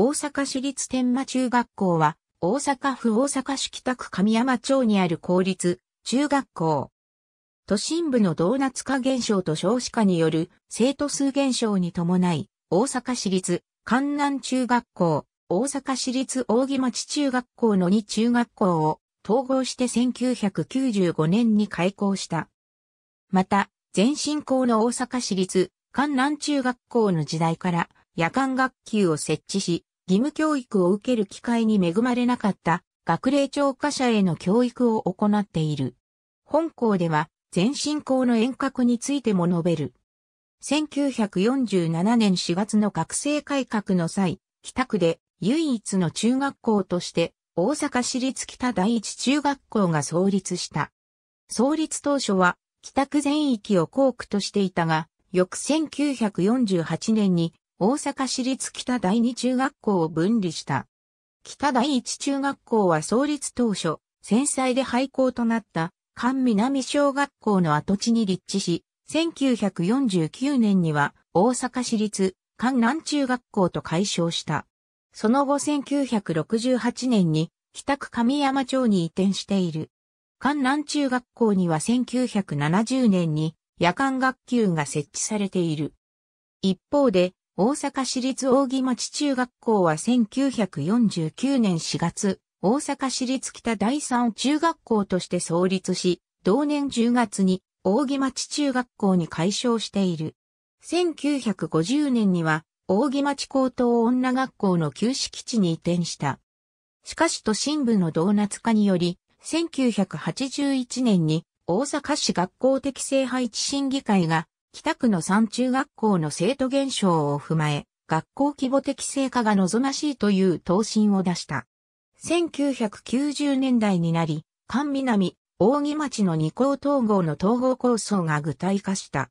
大阪市立天満中学校は、大阪府大阪市北区上山町にある公立中学校。都心部のドーナツ化現象と少子化による生徒数減少に伴い、大阪市立関南中学校、大阪市立大木町中学校の2中学校を統合して1995年に開校した。また、前進校の大阪市立関南中学校の時代から夜間学級を設置し、義務教育を受ける機会に恵まれなかった学齢超科者への教育を行っている。本校では前進校の遠隔についても述べる。1947年4月の学生改革の際、北区で唯一の中学校として大阪市立北第一中学校が創立した。創立当初は北区全域を校区としていたが、翌1948年に大阪市立北第二中学校を分離した。北第一中学校は創立当初、戦災で廃校となった関南小学校の跡地に立地し、1949年には大阪市立関南中学校と解消した。その後1968年に北区上山町に移転している。関南中学校には1970年に夜間学級が設置されている。一方で大阪市立大木町中学校は1949年4月、大阪市立北第三中学校として創立し、同年10月に大木町中学校に改称している。1950年には、大木町高等女学校の旧式地に移転した。しかし都心部のドーナツ化により、1981年に大阪市学校適正配置審議会が北区の三中学校の生徒減少を踏まえ、学校規模的成果が望ましいという答申を出した。1990年代になり、関南、大木町の二校統合の統合構想が具体化した。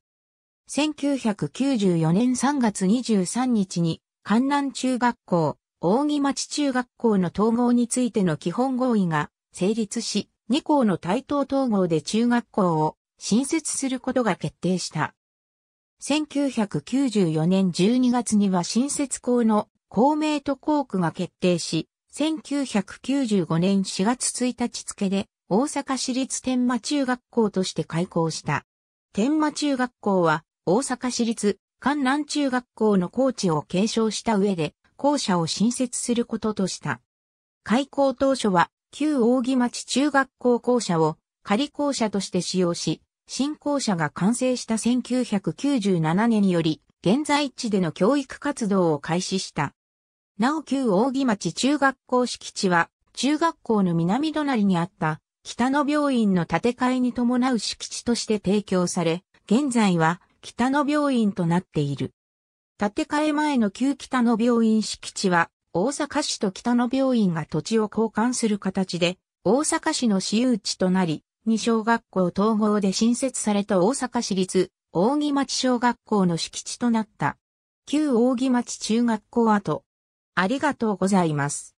1994年3月23日に、関南中学校、大木町中学校の統合についての基本合意が成立し、二校の対等統合で中学校を新設することが決定した。1994年12月には新設校の公明と校区が決定し、1995年4月1日付で大阪市立天満中学校として開校した。天満中学校は大阪市立関南中学校の校地を継承した上で校舎を新設することとした。開校当初は旧大木町中学校校舎を仮校舎として使用し、新校舎が完成した1997年により、現在地での教育活動を開始した。なお旧大木町中学校敷地は、中学校の南隣にあった北野病院の建て替えに伴う敷地として提供され、現在は北野病院となっている。建て替え前の旧北野病院敷地は、大阪市と北野病院が土地を交換する形で、大阪市の私有地となり、に小学校統合で新設された大阪市立、大木町小学校の敷地となった。旧大木町中学校跡。ありがとうございます。